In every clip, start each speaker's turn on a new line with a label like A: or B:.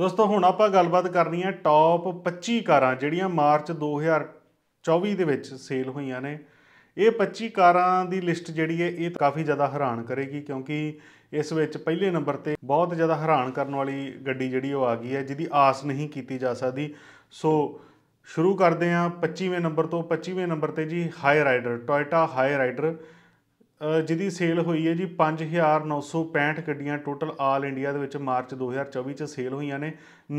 A: ਦੋਸਤੋ ਹੁਣ ਆਪਾਂ ਗੱਲਬਾਤ ਕਰਨੀ ਹੈ ਟੌਪ 25 ਕਾਰਾਂ ਜਿਹੜੀਆਂ ਮਾਰਚ 2024 ਦੇ ਵਿੱਚ ਸੇਲ ਹੋਈਆਂ ਨੇ ਇਹ 25 ਕਾਰਾਂ ਦੀ ਲਿਸਟ ਜਿਹੜੀ ਹੈ ਇਹ ਕਾਫੀ ਜ਼ਿਆਦਾ ਹੈਰਾਨ ਕਰੇਗੀ ਕਿਉਂਕਿ ਇਸ ਵਿੱਚ ਪਹਿਲੇ ਨੰਬਰ ਤੇ ਬਹੁਤ ਜ਼ਿਆਦਾ ਹੈਰਾਨ ਕਰਨ ਵਾਲੀ ਗੱਡੀ ਜਿਹੜੀ ਉਹ ਆ ਗਈ ਹੈ ਜਿਹਦੀ ਆਸ ਨਹੀਂ ਕੀਤੀ ਜਾ ਸਕਦੀ ਸੋ ਸ਼ੁਰੂ ਕਰਦੇ ਹਾਂ 25ਵੇਂ ਨੰਬਰ ਤੋਂ 25ਵੇਂ ਨੰਬਰ ਤੇ ਜੀ Hyryder Toyota Hyryder ਜਿਹਦੀ ਸੇਲ ਹੋਈ ਹੈ ਜੀ 5965 ਗੱਡੀਆਂ ਟੋਟਲ ਆਲ ਇੰਡੀਆ ਦੇ ਵਿੱਚ ਮਾਰਚ 2024 ਚ ਸੇਲ ਹੋਈਆਂ ਨੇ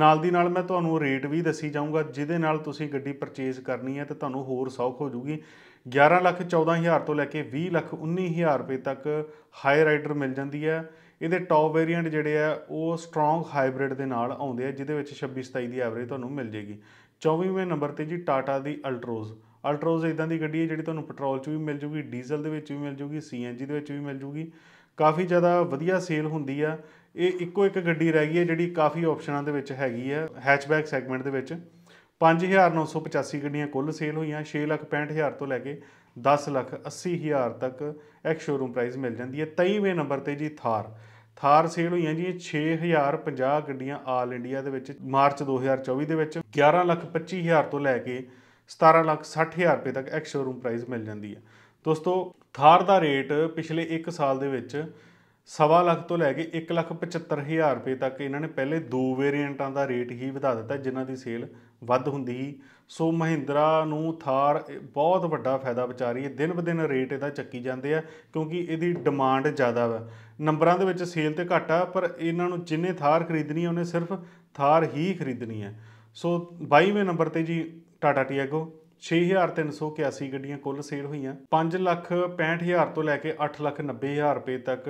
A: ਨਾਲ ਦੀ ਨਾਲ ਮੈਂ ਤੁਹਾਨੂੰ ਰੇਟ ਵੀ ਦੱਸੀ ਜਾਊਂਗਾ ਜਿਹਦੇ ਨਾਲ ਤੁਸੀਂ ਗੱਡੀ ਪਰਚੇਸ ਕਰਨੀ ਹੈ ਤੇ ਤੁਹਾਨੂੰ ਹੋਰ ਸੌਖ ਹੋ ਜੂਗੀ 11 ਲੱਖ 14000 ਤੋਂ ਲੈ ਕੇ 20 ਲੱਖ 19000 ਰੁਪਏ ਤੱਕ ਹਾਈ ਰਾਈਡਰ ਮਿਲ ਜਾਂਦੀ ਹੈ ਇਹਦੇ ਟੌਪ ਵੇਰੀਐਂਟ ਜਿਹੜੇ ਆ ਉਹ ਸਟਰੋਂਗ ਹਾਈਬ੍ਰਿਡ ਦੇ ਨਾਲ ਆਉਂਦੇ ਆ ਜਿਹਦੇ ਵਿੱਚ 26 27 ਦੀ ਐਵਰੇਜ ਤੁਹਾਨੂੰ ਮਿਲ ਜੇਗੀ 24ਵੇਂ ਨੰਬਰ ਤੇ ਜੀ ਟਾਟਾ ਦੀ ਅਲਟਰੋਜ਼ ਅਲਟਰੋਜ਼ ਇਦਾਂ ਦੀ ਗੱਡੀ ਹੈ ਜਿਹੜੀ ਤੁਹਾਨੂੰ ਪੈਟਰੋਲ 'ਚ ਵੀ ਮਿਲ ਜੂਗੀ ਡੀਜ਼ਲ ਦੇ ਵਿੱਚ ਵੀ ਮਿਲ ਜੂਗੀ ਸੀਐਨਜੀ ਦੇ ਵਿੱਚ ਵੀ ਮਿਲ ਜੂਗੀ ਕਾਫੀ ਜ਼ਿਆਦਾ ਵਧੀਆ ਸੇਲ ਹੁੰਦੀ ਆ ਇਹ ਇੱਕੋ ਇੱਕ ਗੱਡੀ ਰਹਿ ਗਈ ਹੈ ਜਿਹੜੀ ਕਾਫੀ ਆਪਸ਼ਨਾਂ ਦੇ ਵਿੱਚ ਹੈਗੀ ਹੈ ਹੈਚਬੈਕ ਸੈਗਮੈਂਟ ਦੇ ਵਿੱਚ 5985 ਗੱਡੀਆਂ ਕੁੱਲ ਸੇਲ ਹੋਈਆਂ 665000 ਤੋਂ ਲੈ ਕੇ 10 ਲੱਖ 80000 ਤੱਕ ਇੱਕ ਸ਼ੋਰੂਮ ਪ੍ਰਾਈਸ ਮਿਲ ਜਾਂਦੀ ਹੈ 23ਵੇਂ ਨੰਬਰ ਤੇ ਜੀ ਥਾਰ ਥਾਰ ਸੇਲ ਹੋਈਆਂ ਜੀ 6050 ਗੱਡੀਆਂ ਆਲ ਇੰਡੀਆ ਦੇ ਵਿੱਚ ਮਾਰਚ 2024 ਦੇ ਵਿੱਚ 11 ਲੱਖ 25000 ਤੋਂ ਲੈ ਕੇ 17 ਲੱਖ 60000 ਰੁਪਏ ਤੱਕ ਐਕਸ ਸ਼ੋਰੂਮ ਪ੍ਰਾਈਸ ਮਿਲ ਜਾਂਦੀ ਹੈ ਦੋਸਤੋ ਥਾਰ ਦਾ ਰੇਟ ਪਿਛਲੇ 1 ਸਾਲ ਦੇ ਵਿੱਚ ਸਵਾ ਲੱਖ ਤੋਂ ਲੈ ਕੇ 1 ਲੱਖ 75000 ਰੁਪਏ ਤੱਕ ਇਹਨਾਂ ਨੇ ਪਹਿਲੇ ਦੋ ਵੇਰੀਐਂਟਾਂ ਦਾ ਰੇਟ ਹੀ ਵਧਾ ਦਿੱਤਾ ਜਿਨ੍ਹਾਂ ਦੀ ਸੇਲ ਵੱਧ ਹੁੰਦੀ ਸੀ ਸੋ ਮਹਿੰਦਰਾ ਨੂੰ ਥਾਰ ਬਹੁਤ ਵੱਡਾ ਫਾਇਦਾ ਵਿਚਾਰੀ ਰਹੀ ਹੈ ਦਿਨ ਬਦਿਨ ਰੇਟ ਇਹਦਾ ਚੱਕੀ ਜਾਂਦੇ ਆ ਕਿਉਂਕਿ ਇਹਦੀ ਡਿਮਾਂਡ ਜ਼ਿਆਦਾ ਵਾ ਨੰਬਰਾਂ ਦੇ ਵਿੱਚ ਸੇਲ ਤੇ ਘੱਟ ਆ ਪਰ ਇਹਨਾਂ ਨੂੰ ਜਿੰਨੇ ਥਾਰ ਖਰੀਦਣੀ ਆ ਉਹਨੇ ਸਿਰਫ ਥਾਰ ਹੀ ਖਰੀਦਣੀ ਹੈ ਸੋ 22ਵੇਂ ਨੰਬਰ ਤੇ ਜੀ ਟਾਟਾ ਟੀਆਗੋ 6381 ਗੱਡੀਆਂ ਕੁੱਲ ਸੇਲ ਹੋਈਆਂ 5 ਲੱਖ 65000 ਤੋਂ ਲੈ ਕੇ 8 ਲੱਖ 90000 ਰੁਪਏ ਤੱਕ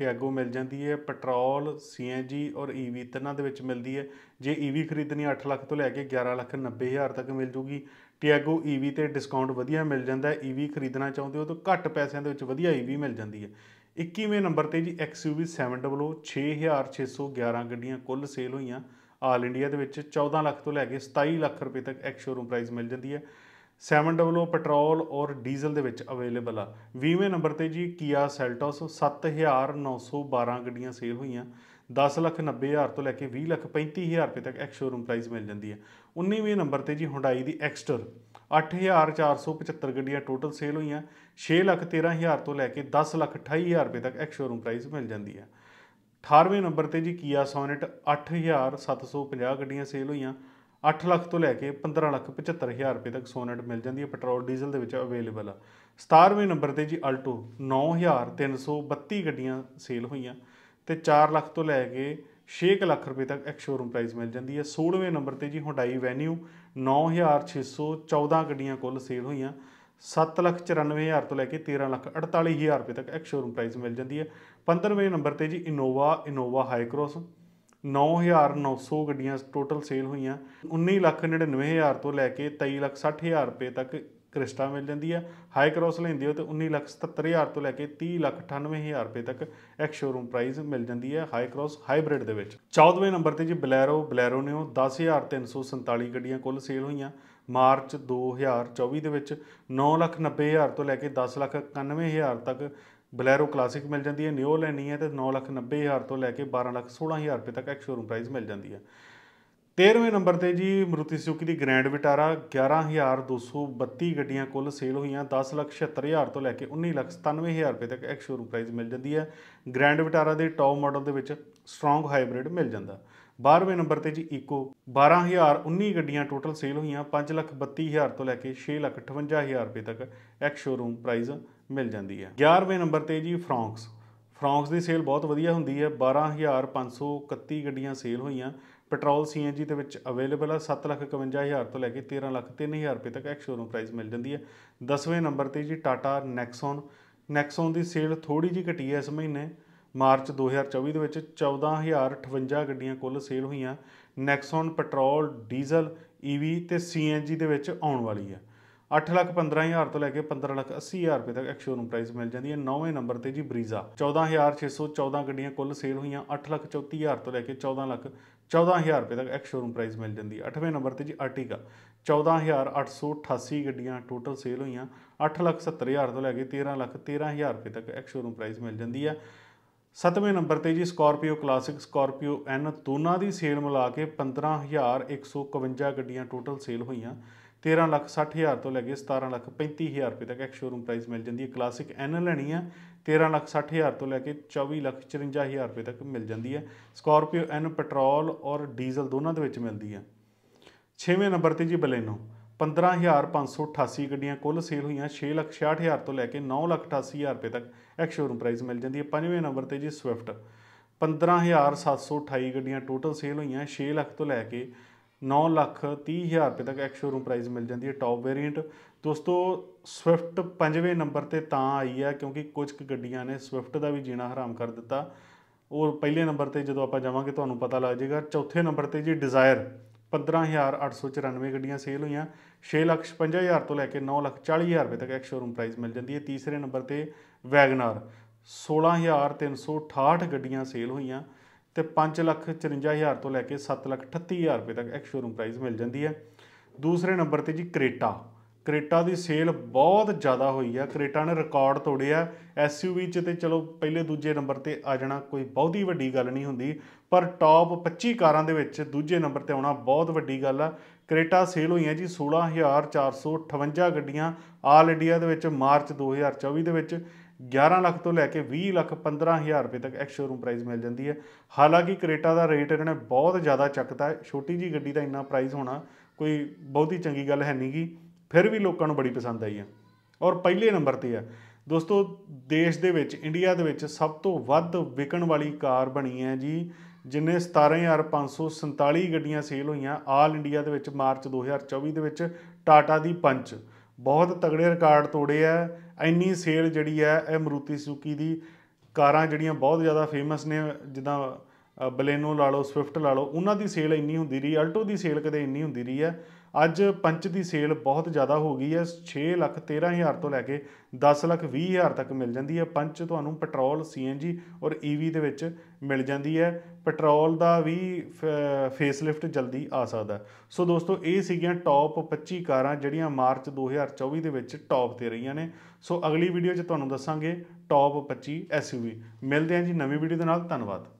A: ਟਿਆਗੋ ਮਿਲ ਜਾਂਦੀ ਹੈ ਪੈਟਰੋਲ ਸੀਐਨਜੀ ਔਰ ਈਵੀ ਤਿੰਨਾਂ ਦੇ ਵਿੱਚ ਮਿਲਦੀ ਹੈ ਜੇ ਈਵੀ ਖਰੀਦਣੀ 8 ਲੱਖ ਤੋਂ ਲੈ ਕੇ 11 ਲੱਖ 90000 ਤੱਕ ਮਿਲ ਜੂਗੀ ਟਿਆਗੋ ਈਵੀ ਤੇ ਡਿਸਕਾਊਂਟ ਵਧੀਆ ਮਿਲ ਜਾਂਦਾ ਹੈ ਈਵੀ ਖਰੀਦਣਾ ਚਾਹੁੰਦੇ ਹੋ ਤਾਂ ਘੱਟ ਪੈਸਿਆਂ ਦੇ ਵਿੱਚ ਵਧੀਆ ਈਵੀ ਮਿਲ ਜਾਂਦੀ ਹੈ 21ਵੇਂ ਨੰਬਰ ਤੇ ਜੀ XUV 700 6611 ਗੱਡੀਆਂ ਕੁੱਲ ਸੇਲ ਹੋਈਆਂ ਆਲ ਇੰਡੀਆ ਦੇ ਵਿੱਚ 14 ਲੱਖ ਤੋਂ ਲੈ ਕੇ 27 ਲੱਖ ਰੁਪਏ ਤੱਕ ਇੱਕ ਸ਼ੋਰੂਮ ਪ੍ਰਾਈਸ ਮਿਲ ਜਾਂਦੀ ਹੈ 700 ਪੈਟਰੋਲ ਔਰ ਡੀਜ਼ਲ ਦੇ ਵਿੱਚ ਅਵੇਲੇਬਲ ਆ 20ਵੇਂ ਨੰਬਰ ਤੇ ਜੀ ਕੀਆ ਸੈਲਟੋਸ 7912 ਗੱਡੀਆਂ ਸੇਲ ਹੋਈਆਂ 10 ਲੱਖ 90 ਹਜ਼ਾਰ ਤੋਂ ਲੈ ਕੇ 20 ਲੱਖ 35 ਹਜ਼ਾਰ ਰੁਪਏ ਤੱਕ ਇੱਕ ਸ਼ੋਰੂਮ ਪ੍ਰਾਈਸ ਮਿਲ ਜਾਂਦੀ ਹੈ 19ਵੇਂ ਨੰਬਰ ਤੇ ਜੀ ਹੁੰਡਾਈ ਦੀ ਐਕਸਟਰ 8475 ਗੱਡੀਆਂ ਟੋਟਲ ਸੇਲ ਹੋਈਆਂ 6 ਲੱਖ 13 ਹਜ਼ਾਰ ਤੋਂ ਲੈ ਕੇ 10 ਲੱਖ 28 ਹਜ਼ਾਰ ਰੁਪਏ ਤੱਕ ਇੱਕ ਸ਼ੋਰੂਮ ਪ੍ਰਾਈਸ ਮਿਲ ਜਾਂਦੀ ਹੈ 18ਵੇਂ ਨੰਬਰ ਤੇ ਜੀ Kia ਸੋਨਟ 8750 ਗੱਡੀਆਂ ਸੇਲ ਹੋਈਆਂ 8 ਲੱਖ ਤੋਂ ਲੈ ਕੇ 15 ਲੱਖ 75000 ਰੁਪਏ ਤੱਕ ਸੋਨਟ ਮਿਲ ਜਾਂਦੀ ਹੈ ਪੈਟਰੋਲ ਡੀਜ਼ਲ ਦੇ ਵਿੱਚ ਅਵੇਲੇਬਲ ਆ 17ਵੇਂ ਨੰਬਰ ਤੇ ਜੀ Alto 9332 ਗੱਡੀਆਂ ਸੇਲ ਹੋਈਆਂ ਤੇ 4 ਲੱਖ ਤੋਂ ਲੈ ਕੇ 6 ਲੱਖ ਰੁਪਏ ਤੱਕ ਇੱਕ ਸ਼ੋਰੂਮ ਪ੍ਰਾਈਸ ਮਿਲ ਜਾਂਦੀ ਹੈ 16ਵੇਂ ਨੰਬਰ ਤੇ ਜੀ ਹੁੰਡਾਈ ਵੈਨਿਊ 9614 ਗੱਡੀਆਂ ਕੁੱਲ ਸੇਲ ਹੋਈਆਂ 7 ਲੱਖ 94000 ਤੋਂ ਲੈ ਕੇ 13 ਲੱਖ 48000 ਰੁਪਏ ਤੱਕ ਇੱਕ ਸ਼ੋਰੂਮ ਪ੍ਰਾਈਸ ਮਿਲ ਜਾਂਦੀ ਹੈ 15ਵੇਂ ਨੰਬਰ ਤੇ ਜੀ ਇਨੋਵਾ ਇਨੋਵਾ ਹਾਈ ਕ੍ਰੋਸ 9900 ਗੱਡੀਆਂ ਟੋਟਲ ਸੇਲ ਹੋਈਆਂ 19 ਲੱਖ 99000 ਤੋਂ ਲੈ ਕੇ 23 ਲੱਖ 60000 ਰੁਪਏ ਤੱਕ ਕ੍ਰਿਸਟਾ ਮਿਲ ਜਾਂਦੀ ਹੈ ਹਾਈ ਕ੍ਰੋਸ ਲੈਂਦੇ ਹੋ ਤੇ 19 ਲੱਖ ਤੋਂ ਲੈ ਕੇ 30 ਲੱਖ 98000 ਰੁਪਏ ਤੱਕ ਐਕ ਸ਼ੋਰੂਮ ਪ੍ਰਾਈਸ ਮਿਲ ਜਾਂਦੀ ਹੈ ਹਾਈ ਕ੍ਰੋਸ ਹਾਈਬ੍ਰਿਡ ਦੇ ਵਿੱਚ 14ਵੇਂ ਨੰਬਰ ਤੇ ਜੀ ਬਲੈਰੋ ਬਲੈਰੋ ਨੇ 10347 ਗੱਡੀਆਂ ਕੁੱਲ ਸੇਲ ਹੋਈਆਂ ਮਾਰਚ 2024 ਦੇ ਵਿੱਚ 9 ਲੱਖ 90000 ਤੋਂ ਲੈ ਕੇ 10 ਲੱਖ 91000 ਤੱਕ ਬਲੈਰੋ ਕਲਾਸਿਕ ਮਿਲ ਜਾਂਦੀ ਹੈ ਨਿਓ ਲੈਣੀ ਹੈ ਤੇ 990000 ਤੋਂ ਲੈ ਕੇ 12,16,000 ਰੁਪਏ ਤੱਕ ਇੱਕ ਸ਼ੋਰੂਮ ਪ੍ਰਾਈਸ ਮਿਲ ਜਾਂਦੀ ਹੈ 13ਵੇਂ ਨੰਬਰ ਤੇ ਜੀ ਮਰੂਤੀ ਸੁਜ਼ੂਕੀ ਦੀ ਗ੍ਰੈਂਡ ਵਿਟਾਰਾ 11232 ਗੱਡੀਆਂ ਕੁੱਲ ਸੇਲ ਹੋਈਆਂ 1076000 ਤੋਂ ਲੈ ਕੇ 1997000 ਰੁਪਏ ਤੱਕ ਇੱਕ ਸ਼ੋਰੂਮ ਪ੍ਰਾਈਸ ਮਿਲ ਜਾਂਦੀ ਹੈ ਗ੍ਰੈਂਡ ਵਿਟਾਰਾ ਦੇ ਟੌਪ ਮਾਡਲ ਦੇ ਵਿੱਚ ਸਟਰੋਂਗ ਹਾਈਬ੍ਰਿਡ ਮਿਲ ਜਾਂਦਾ 12ਵੇਂ ਨੰਬਰ ਤੇ ਜੀ ਈਕੋ 12019 ਗੱਡੀਆਂ ਟੋਟਲ ਸੇਲ ਹੋਈਆਂ 532000 ਤੋਂ ਲੈ ਕੇ 658000 ਰੁਪਏ ਤੱਕ ਇੱਕ ਸ਼ੋਰੂਮ ਪ੍ਰਾਈਸ ਮਿਲ ਜਾਂਦੀ ਹੈ 11ਵੇਂ ਨੰਬਰ ਤੇ ਜੀ ਫਰੌਂਕਸ ਫਰੌਂਕਸ ਦੀ ਸੇਲ ਬਹੁਤ ਵਧੀਆ ਹੁੰਦੀ ਹੈ 12531 ਗੱਡੀਆਂ ਸੇਲ ਹੋਈਆਂ ਪੈਟਰੋਲ ਸੀਐਨਜੀ ਦੇ ਵਿੱਚ ਅਵੇਲੇਬਲ ਹੈ 751000 ਤੋਂ ਲੈ ਕੇ 13,03,000 ਰੁਪਏ ਤੱਕ ਇੱਕ ਸ਼ੋਰੂਮ ਪ੍ਰਾਈਸ ਮਿਲ ਜਾਂਦੀ ਹੈ 10ਵੇਂ ਨੰਬਰ ਤੇ ਜੀ ਟਾਟਾ ਨੈਕਸਨ ਨੈਕਸਨ ਦੀ ਸੇਲ ਥੋੜੀ ਜੀ ਘਟੀ ਹੈ ਇਸ ਮਹੀਨੇ ਮਾਰਚ 2024 ਦੇ ਵਿੱਚ 14058 ਗੱਡੀਆਂ ਕੁੱਲ ਸੇਲ ਹੋਈਆਂ ਨੈਕਸਨ ਪੈਟਰੋਲ ਡੀਜ਼ਲ ਈਵੀ ਤੇ ਸੀਐਨਜੀ ਦੇ ਵਿੱਚ ਆਉਣ ਵਾਲੀ ਹੈ 8 ਲੱਖ 15000 ਤੋਂ ਲੈ ਕੇ 15 ਲੱਖ 80000 ਰੁਪਏ ਤੱਕ ਸ਼ੋਰੂਮ ਪ੍ਰਾਈਸ ਮਿਲ ਜਾਂਦੀ ਹੈ 9ਵੇਂ ਨੰਬਰ ਤੇ ਜੀ ਬਰੀਜ਼ਾ 14614 ਗੱਡੀਆਂ ਕੁੱਲ ਸੇਲ ਹੋਈਆਂ 8 ਲੱਖ 34000 ਤੋਂ ਲੈ ਕੇ 14 ਲੱਖ 14000 ਰੁਪਏ ਤੱਕ ਸ਼ੋਰੂਮ ਪ੍ਰਾਈਸ ਮਿਲ ਜਾਂਦੀ ਹੈ 8ਵੇਂ ਨੰਬਰ ਤੇ ਜੀ ਆਰਟਿਕਾ 14888 ਗੱਡੀਆਂ ਟੋਟਲ ਸੇਲ ਹੋਈਆਂ 8 ਲੱਖ 70000 ਤੋਂ ਲੈ ਕੇ 13 ਲੱਖ 13000 ਰੁਪਏ ਤੱਕ ਸ਼ੋਰੂਮ ਪ੍ਰਾਈਸ ਮਿਲ ਜਾਂਦੀ ਹੈ 7ਵੇਂ ਨੰਬਰ ਤੇ ਜੀ ਸਕਾਰਪੀਓ ਕਲਾਸਿਕ ਸਕਾਰਪੀਓ ਐਨ ਦੋਨਾਂ ਦੀ ਸੇਲ ਮਿਲਾ ਕੇ 15151 ਗੱਡੀਆਂ ਟੋਟਲ ਸੇਲ ਹੋਈਆਂ 13 ਲੱਖ 60 ਹਜ਼ਾਰ ਤੋਂ ਲੈ ਕੇ 17 ਲੱਖ 35 ਹਜ਼ਾਰ ਰੁਪਏ ਤੱਕ ਇੱਕ ਸ਼ੋਰੂਮ ਪ੍ਰਾਈਸ ਮਿਲ ਜਾਂਦੀ ਹੈ ਕਲਾਸਿਕ ਐਨ ਲੈਣੀ ਆ 13 ਲੱਖ 60 ਹਜ਼ਾਰ ਤੋਂ ਲੈ ਕੇ 24 ਲੱਖ 54 ਹਜ਼ਾਰ ਰੁਪਏ ਤੱਕ ਮਿਲ ਜਾਂਦੀ ਹੈ ਸਕਾਰਪੀਓ ਐਨ ਪੈਟਰੋਲ ਔਰ ਡੀਜ਼ਲ ਦੋਨਾਂ ਦੇ ਵਿੱਚ ਮਿਲਦੀ ਹੈ 6ਵੇਂ ਨੰਬਰ ਤੇ ਜੀ ਬਲੇਨੋ 15588 ਗੱਡੀਆਂ ਕੁੱਲ ਸੇਲ ਹੋਈਆਂ 6 ਲੱਖ 66 ਹਜ਼ਾਰ ਤੋਂ ਲੈ ਕੇ 9 ਲੱਖ 88 ਹਜ਼ਾਰ ਰੁਪਏ ਤੱਕ ਇੱਕ ਸ਼ੋਰੂਮ ਪ੍ਰਾਈਸ ਮਿਲ ਜਾਂਦੀ ਹੈ 5ਵੇਂ ਨੰਬਰ ਤੇ ਜੀ ਸਵਿਫਟ 15728 ਗੱਡੀਆਂ ਟੋਟਲ ਸੇਲ ਹੋਈਆਂ 6 ਲੱਖ ਤੋਂ ਲੈ ਕੇ 9 ਲੱਖ ਹਜ਼ਾਰ ਰੁਪਏ ਤੱਕ ਐਕਸ ਸ਼ੋਰੂਮ ਪ੍ਰਾਈਸ ਮਿਲ ਜਾਂਦੀ ਹੈ ਟੌਪ ਵੇਰੀਐਂਟ ਦੋਸਤੋ ਸਵਿਫਟ 5ਵੇਂ ਨੰਬਰ ਤੇ ਤਾਂ ਆਈ ਹੈ ਕਿਉਂਕਿ ਕੁਝ ਗੱਡੀਆਂ ਨੇ ਸਵਿਫਟ ਦਾ ਵੀ ਜੀਣਾ ਹਰਾਮ ਕਰ ਦਿੱਤਾ ਉਹ ਪਹਿਲੇ ਨੰਬਰ ਤੇ ਜਦੋਂ ਆਪਾਂ ਜਾਵਾਂਗੇ ਤੁਹਾਨੂੰ ਪਤਾ ਲੱਗ ਜਾਏਗਾ ਚੌਥੇ ਨੰਬਰ ਤੇ ਜੀ ਡਿਜ਼ਾਇਰ 15894 ਗੱਡੀਆਂ ਸੇਲ ਹੋਈਆਂ 655000 ਤੋਂ ਲੈ ਕੇ 940000 ਰੁਪਏ ਤੱਕ ਐਕਸ ਸ਼ੋਰੂਮ ਪ੍ਰਾਈਸ ਮਿਲ ਜਾਂਦੀ ਹੈ ਤੀਸਰੇ ਨੰਬਰ ਤੇ ਵੈਗਨਰ 16368 ਗੱਡੀਆਂ ਸੇਲ ਹੋਈਆਂ ਤੇ 5 ਲੱਖ ਤੋਂ ਲੈ ਕੇ 7 ਲੱਖ ਰੁਪਏ ਤੱਕ ਇੱਕ ਸ਼ੋਰੂਮ ਪ੍ਰਾਈਸ ਮਿਲ ਜਾਂਦੀ ਹੈ ਦੂਸਰੇ ਨੰਬਰ ਤੇ ਜੀ ਕ੍ਰੇਟਾ ਕ੍ਰੇਟਾ ਦੀ ਸੇਲ ਬਹੁਤ ਜ਼ਿਆਦਾ ਹੋਈ ਹੈ ਕ੍ਰੇਟਾ ਨੇ ਰਿਕਾਰਡ ਤੋੜਿਆ ਐਸਯੂਵੀ ਚ ਤੇ ਚਲੋ ਪਹਿਲੇ ਦੂਜੇ ਨੰਬਰ ਤੇ ਆ ਜਾਣਾ ਕੋਈ ਬਹੁਤੀ ਵੱਡੀ ਗੱਲ ਨਹੀਂ ਹੁੰਦੀ ਪਰ ਟੌਪ 25 ਕਾਰਾਂ ਦੇ ਵਿੱਚ ਦੂਜੇ ਨੰਬਰ ਤੇ ਆਉਣਾ ਬਹੁਤ ਵੱਡੀ ਗੱਲ ਆ ਕ੍ਰੇਟਾ ਸੇਲ ਹੋਈਆਂ ਜੀ 16458 ਗੱਡੀਆਂ ਆਲ ਇੰਡੀਆ ਦੇ ਵਿੱਚ ਮਾਰਚ 2024 ਦੇ ਵਿੱਚ 11 ਲੱਖ ਤੋਂ ਲੈ ਕੇ 20 ਲੱਖ 15000 ਰੁਪਏ ਤੱਕ ਐਕਸ ਸ਼ੋਰੂਮ ਪ੍ਰਾਈਸ ਮਿਲ ਜਾਂਦੀ ਹੈ ਹਾਲਾਂਕਿ ਕ੍ਰੇਟਾ ਦਾ ਰੇਟ ਇਹਨਾਂ ਨੇ ਬਹੁਤ ਜ਼ਿਆਦਾ ਚੱਕਤਾ ਛੋਟੀ ਜੀ ਗੱਡੀ ਦਾ ਇੰਨਾ ਪ੍ਰਾਈਸ ਹੋਣਾ ਕੋਈ ਬਹੁਤੀ ਚੰਗੀ ਗੱਲ ਹੈ ਨਹੀਂਗੀ ਫਿਰ ਵੀ ਲੋਕਾਂ ਨੂੰ ਬੜੀ ਪਸੰਦ ਆਈ ਹੈ ਔਰ ਪਹਿਲੇ ਨੰਬਰ ਤੇ ਹੈ ਦੋਸਤੋ ਦੇਸ਼ ਦੇ ਵਿੱਚ ਇੰਡੀਆ ਦੇ ਵਿੱਚ ਸਭ ਤੋਂ ਵੱਧ ਵਿਕਣ ਵਾਲੀ ਕਾਰ ਬਣੀ ਹੈ ਜੀ ਜਿਨੇ 17547 ਗੱਡੀਆਂ ਸੇਲ ਹੋਈਆਂ ਆਲ ਇੰਡੀਆ ਦੇ ਵਿੱਚ ਮਾਰਚ 2024 ਦੇ ਵਿੱਚ ਟਾਟਾ ਦੀ ਪੰਚ ਬਹੁਤ ਤਗੜੇ ਰਿਕਾਰਡ ਤੋੜੇ ਆ ਇੰਨੀ ਸੇਲ ਜਿਹੜੀ ਹੈ ਇਹ ਮਰੂਤੀ ਸੁਜ਼ੂਕੀ ਦੀ ਕਾਰਾਂ ਜਿਹੜੀਆਂ ਬਹੁਤ ਜ਼ਿਆਦਾ ਫੇਮਸ ਨੇ ਜਿੱਦਾਂ ਬਲੇਨੋ ਲਾ ਲਓ ਸਵਿਫਟ ਲਾ ਲਓ ਉਹਨਾਂ ਦੀ ਸੇਲ ਇੰਨੀ ਹੁੰਦੀ ਰਹੀ ਅਲਟੋ ਦੀ ਸੇਲ ਕਦੇ ਇੰਨੀ ਹੁੰਦੀ ਰਹੀ ਹੈ ਅੱਜ ਪੰਚ ਦੀ ਸੇਲ ਬਹੁਤ ਜ਼ਿਆਦਾ ਹੋ ਗਈ ਹੈ 6,13,000 ਤੋਂ ਲੈ ਕੇ 10,20,000 ਤੱਕ ਮਿਲ ਜਾਂਦੀ ਹੈ ਪੰਚ ਤੁਹਾਨੂੰ ਪੈਟਰੋਲ ਸੀਐਨਜੀ ਔਰ ਈਵੀ ਦੇ ਵਿੱਚ ਮਿਲ ਜਾਂਦੀ ਹੈ ਪੈਟਰੋਲ ਦਾ ਵੀ ਫੇਸ ਲਿਫਟ ਜਲਦੀ ਆ ਸਕਦਾ ਸੋ ਦੋਸਤੋ ਇਹ ਸੀਗੀਆਂ ਟੌਪ 25 ਕਾਰਾਂ ਜਿਹੜੀਆਂ ਮਾਰਚ 2024 ਦੇ ਵਿੱਚ ਟੌਪ ਤੇ ਰਹੀਆਂ ਨੇ ਸੋ ਅਗਲੀ ਵੀਡੀਓ 'ਚ ਤੁਹਾਨੂੰ ਦੱਸਾਂਗੇ ਟੌਪ 25 ਐਸਯੂਵੀ ਮਿਲਦੇ ਆਂ ਜੀ ਨਵੀਂ ਵੀਡੀਓ ਦੇ ਨਾਲ ਧੰਨਵਾਦ